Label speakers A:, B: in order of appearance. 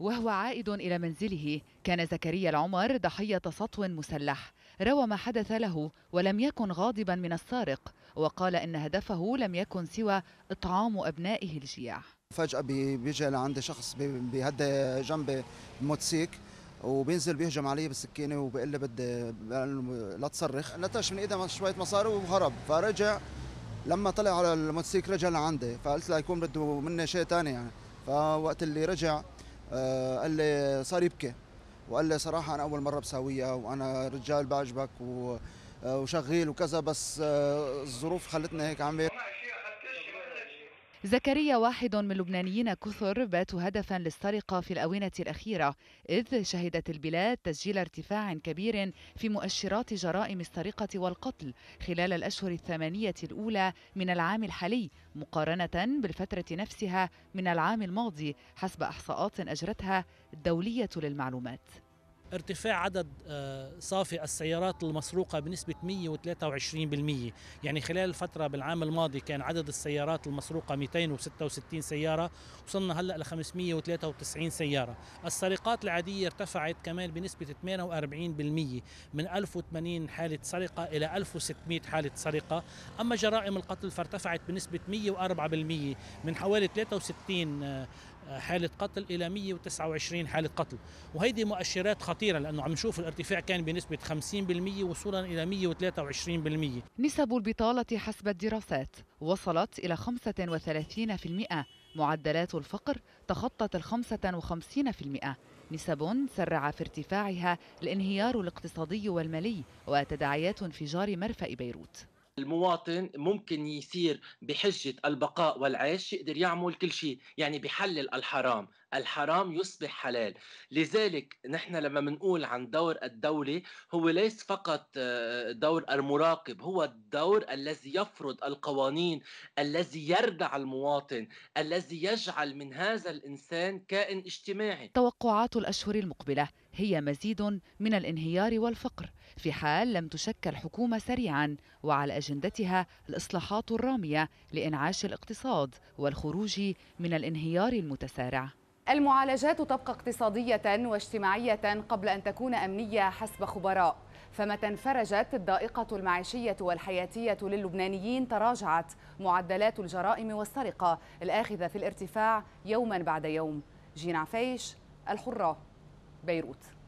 A: وهو عائد إلى منزله كان زكريا العمر ضحية سطو مسلح روى ما حدث له ولم يكن غاضبا من السارق وقال إن هدفه لم يكن سوى إطعام أبنائه الجياع
B: فجأة بيجي لعندي شخص بيهدي جنبي موتسيك وبينزل بيهجم علي بالسكينه وبيقول لي بدي لا تصرخ نتش من إيدي شويه مصاري وهرب فرجع لما طلع على الموتسيك رجع لعندي فقلت له يكون بده مني شيء ثاني يعني فوقت اللي رجع قال آه، لي صار يبكي وقال لي صراحه انا اول مره بساويها وانا رجال بعجبك آه، وشغيل وكذا بس آه، الظروف خلتنا هيك عم
A: زكريا واحد من لبنانيين كثر باتوا هدفا للسرقة في الأونة الأخيرة إذ شهدت البلاد تسجيل ارتفاع كبير في مؤشرات جرائم السرقة والقتل خلال الأشهر الثمانية الأولى من العام الحالي مقارنة بالفترة نفسها من العام الماضي حسب إحصاءات أجرتها الدولية للمعلومات
C: ارتفاع عدد آه، صافي السيارات المسروقة بنسبة 123% يعني خلال الفترة بالعام الماضي كان عدد السيارات المسروقة 266 سيارة وصلنا هلأ ل 593 سيارة السرقات العادية ارتفعت كمان بنسبة 48% من 1080 حالة سرقة إلى 1600 حالة سرقة أما جرائم القتل فارتفعت بنسبة 104% من حوالي 63 آه، حالة قتل إلى 129 حالة قتل وهيدي مؤشرات خطيرة لأنه عم نشوف الارتفاع كان بنسبة 50% وصولا إلى
A: 123% نسب البطالة حسب الدراسات وصلت إلى 35% معدلات الفقر تخطت ال 55% نسب سرع في ارتفاعها الانهيار الاقتصادي والمالي وتداعيات انفجار مرفأ بيروت
D: المواطن ممكن يصير بحجة البقاء والعيش يقدر يعمل كل شيء يعني بحلل الحرام الحرام يصبح حلال لذلك نحن لما بنقول عن دور الدولة هو ليس فقط آه، دور المراقب هو الدور الذي يفرض القوانين الذي يردع المواطن الذي يجعل من هذا الإنسان كائن اجتماعي
A: توقعات الأشهر المقبلة هي مزيد من الانهيار والفقر في حال لم تشكل حكومة سريعا وعلى أجندتها الإصلاحات الرامية لإنعاش الاقتصاد والخروج من الانهيار المتسارع المعالجات تبقى اقتصادية واجتماعية قبل أن تكون أمنية حسب خبراء فمتى انفرجت الضائقة المعيشية والحياتية للبنانيين تراجعت معدلات الجرائم والسرقة الآخذة في الارتفاع يوما بعد يوم جين عفيش الحرة بيروت